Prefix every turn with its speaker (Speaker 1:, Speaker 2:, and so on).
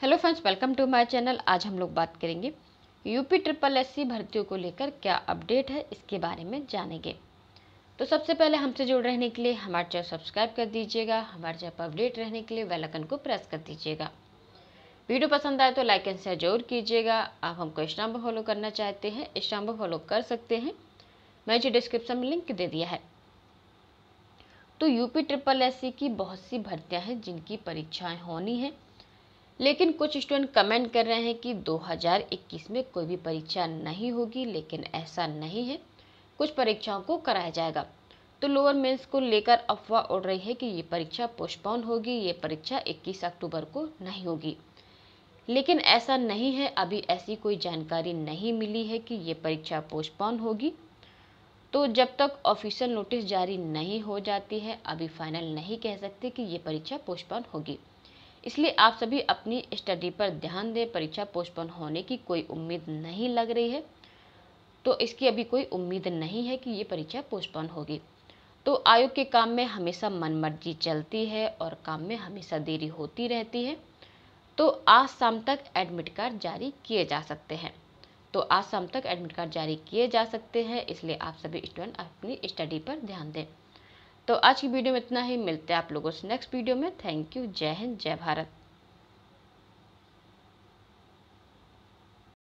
Speaker 1: hello friends welcome to my channel आज हम लोग बात करेंगे यूपी ट्रिपल सी भर्तियों को लेकर क्या अपडेट है इसके बारे में जानेंगे तो सबसे पहले हमसे जुड़ रहने के लिए हमारे चैनल सब्सक्राइब कर दीजिएगा हमारे चैनल पर अपडेट रहने के लिए वेलकन को प्रेस कर दीजिएगा वीडियो पसंद आए तो लाइक एंड शेयर जरूर कीजिएगा आप हमको इंस्टाम पर फॉलो करना चाहते हैं इंस्टाम पर फॉलो कर सकते हैं मैं जो डिस्क्रिप्शन में लिंक दे दिया है तो यूपी ट्रिपल सी की बहुत सी भर्तियाँ हैं जिनकी परीक्षाएँ होनी हैं लेकिन कुछ स्टूडेंट कमेंट कर रहे हैं कि 2021 में कोई भी परीक्षा नहीं होगी लेकिन ऐसा नहीं है कुछ परीक्षाओं को कराया जाएगा तो लोअर मेंस को लेकर अफवाह उड़ रही है कि ये परीक्षा पोस्टपोन होगी ये परीक्षा 21 अक्टूबर को नहीं होगी लेकिन ऐसा नहीं है अभी ऐसी कोई जानकारी नहीं मिली है कि ये परीक्षा पोस्टपोन होगी तो जब तक ऑफिशियल नोटिस जारी नहीं हो जाती है अभी फाइनल नहीं कह सकते कि ये परीक्षा पोस्टपोन होगी इसलिए आप सभी अपनी स्टडी पर ध्यान दें परीक्षा पोस्टपोन होने की कोई उम्मीद नहीं लग रही है तो इसकी अभी कोई उम्मीद नहीं है कि ये परीक्षा पोस्टपोन होगी तो आयोग के काम में हमेशा मनमर्जी चलती है और काम में हमेशा देरी होती रहती है तो आज शाम तक एडमिट कार्ड जारी किए जा सकते हैं तो आज शाम तक एडमिट कार्ड जारी किए जा सकते हैं इसलिए आप सभी स्टूडेंट अपनी स्टडी पर ध्यान दें तो आज की वीडियो में इतना ही मिलते हैं आप लोगों से नेक्स्ट वीडियो में थैंक यू जय हिंद जय भारत